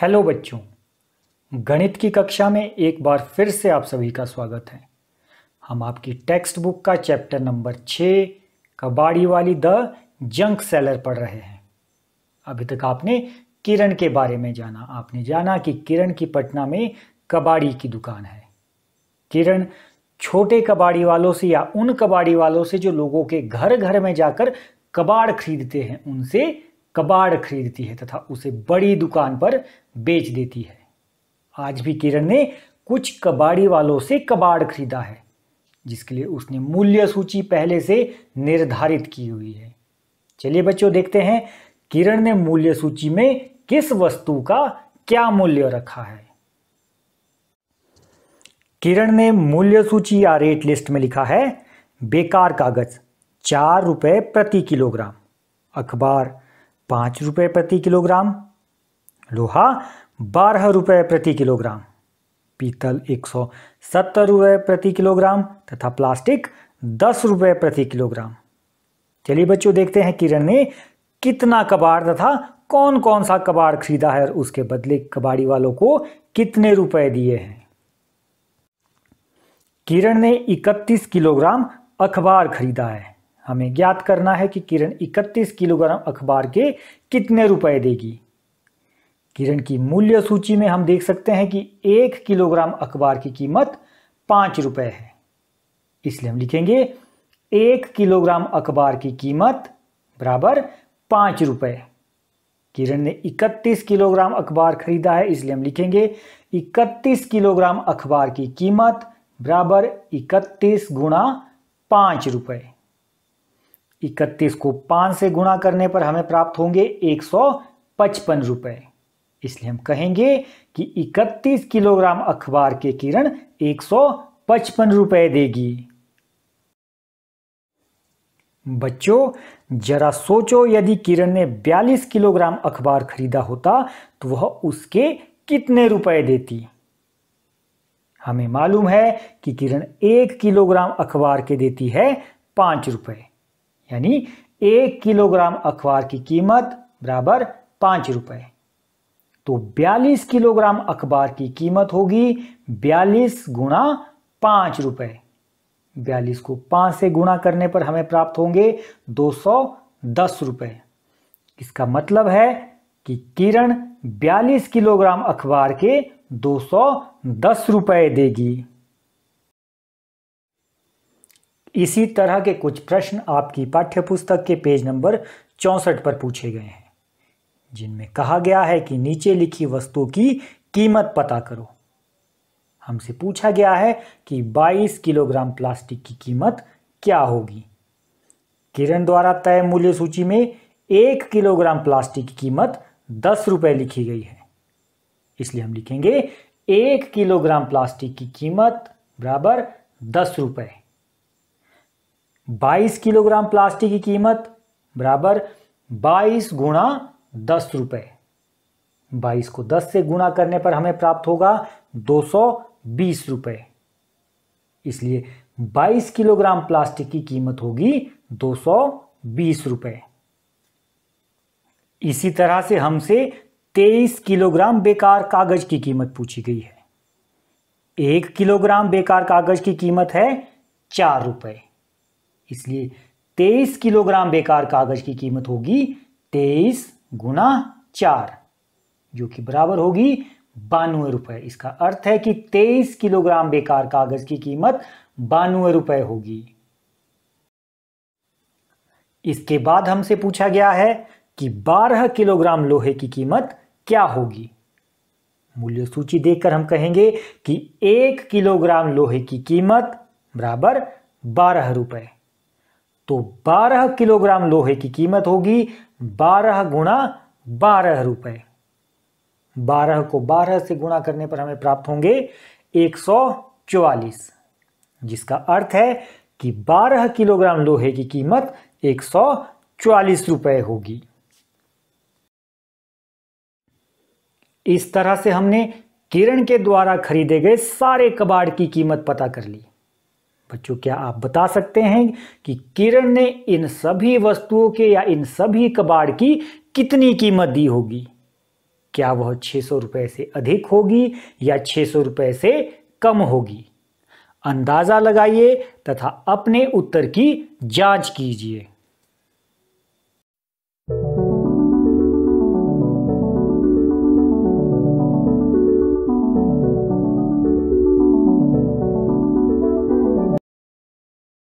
hello बच्चों गणित की कक्षा में एक बार फिर से आप सभी का स्वागत है हम आपकी टेक्स्ट बुक का चैप्टर नंबर छ कबाड़ी वाली द जंक सेलर पढ़ रहे हैं अभी तक आपने किरण के बारे में जाना आपने जाना कि किरण की पटना में कबाड़ी की दुकान है किरण छोटे कबाड़ी वालों से या उन कबाड़ी वालों से जो लोगों के घर घर में जाकर कबाड़ खरीदते हैं उनसे कबाड़ खरीदती है तथा उसे बड़ी दुकान पर बेच देती है आज भी किरण ने कुछ कबाड़ी वालों से कबाड़ खरीदा है जिसके लिए उसने मूल्य सूची पहले से निर्धारित की हुई है चलिए बच्चों देखते हैं किरण ने मूल्य सूची में किस वस्तु का क्या मूल्य रखा है किरण ने मूल्य सूची या रेट लिस्ट में लिखा है बेकार कागज चार रुपये प्रति किलोग्राम अखबार पांच रुपए प्रति किलोग्राम लोहा बारह रुपए प्रति किलोग्राम पीतल एक सौ सत्तर रुपए प्रति किलोग्राम तथा प्लास्टिक दस रुपए प्रति किलोग्राम चलिए बच्चों देखते हैं किरण ने कितना कबाड़ तथा कौन कौन सा कबाड़ खरीदा है और उसके बदले कबाड़ी वालों को कितने रुपए दिए हैं किरण ने इकतीस किलोग्राम अखबार खरीदा है हमें ज्ञात करना है कि किरण 31 किलोग्राम अखबार के कितने रुपए देगी किरण की मूल्य सूची में हम देख सकते हैं कि एक किलोग्राम अखबार की कीमत पांच रुपए है इसलिए हम लिखेंगे एक किलोग्राम अखबार की कीमत बराबर पांच रुपए किरण ने 31 किलोग्राम अखबार खरीदा है इसलिए हम लिखेंगे 31 किलोग्राम अखबार की कीमत बराबर 31 गुणा पांच रुपए इकतीस को पांच से गुणा करने पर हमें प्राप्त होंगे एक सौ पचपन रुपए इसलिए हम कहेंगे कि इकतीस किलोग्राम अखबार के किरण एक सौ पचपन रुपए देगी बच्चों जरा सोचो यदि किरण ने 42 किलोग्राम अखबार खरीदा होता तो वह उसके कितने रुपए देती हमें मालूम है कि किरण एक किलोग्राम अखबार के देती है पांच रुपए यानी एक किलोग्राम अखबार की कीमत बराबर पांच रुपए तो 42 किलोग्राम अखबार की कीमत होगी 42 गुणा पांच रुपए बयालीस को पांच से गुणा करने पर हमें प्राप्त होंगे दो सौ दस रुपए इसका मतलब है कि किरण 42 किलोग्राम अखबार के दो सौ दस रुपए देगी इसी तरह के कुछ प्रश्न आपकी पाठ्यपुस्तक के पेज नंबर चौसठ पर पूछे गए हैं जिनमें कहा गया है कि नीचे लिखी वस्तु की कीमत पता करो हमसे पूछा गया है कि 22 किलोग्राम प्लास्टिक की कीमत क्या होगी किरण द्वारा तय मूल्य सूची में एक किलोग्राम प्लास्टिक की कीमत दस रुपये लिखी गई है इसलिए हम लिखेंगे एक किलोग्राम प्लास्टिक की कीमत बराबर दस रुपये 22 किलोग्राम प्लास्टिक की कीमत बराबर 22 गुणा दस रुपये बाईस को 10 से गुणा करने पर हमें प्राप्त होगा बीस रुपए इसलिए 22 किलोग्राम प्लास्टिक की कीमत होगी बीस रुपए इसी तरह से हमसे 23 किलोग्राम बेकार कागज की कीमत पूछी गई है एक किलोग्राम बेकार कागज की कीमत है चार रुपए इसलिए तेईस किलोग्राम बेकार कागज की कीमत होगी तेईस गुना चार जो कि बराबर होगी बानवे रुपए इसका अर्थ है कि तेईस किलोग्राम बेकार कागज की कीमत बानवे रुपए होगी इसके बाद हमसे पूछा गया है कि बारह किलोग्राम लोहे की कीमत क्या होगी मूल्य सूची देखकर हम कहेंगे कि एक किलोग्राम लोहे की कीमत बराबर बारह रुपए तो 12 किलोग्राम लोहे की कीमत होगी 12 गुणा बारह रुपए बारह को बारह से गुणा करने पर हमें प्राप्त होंगे एक सौ जिसका अर्थ है कि बारह किलोग्राम लोहे की कीमत एक सौ होगी इस तरह से हमने किरण के द्वारा खरीदे गए सारे कबाड़ की कीमत पता कर ली बच्चों क्या आप बता सकते हैं कि किरण ने इन सभी वस्तुओं के या इन सभी कबाड़ की कितनी कीमत दी होगी क्या वह छह सौ रुपए से अधिक होगी या छह सौ रुपए से कम होगी अंदाज़ा लगाइए तथा अपने उत्तर की जांच कीजिए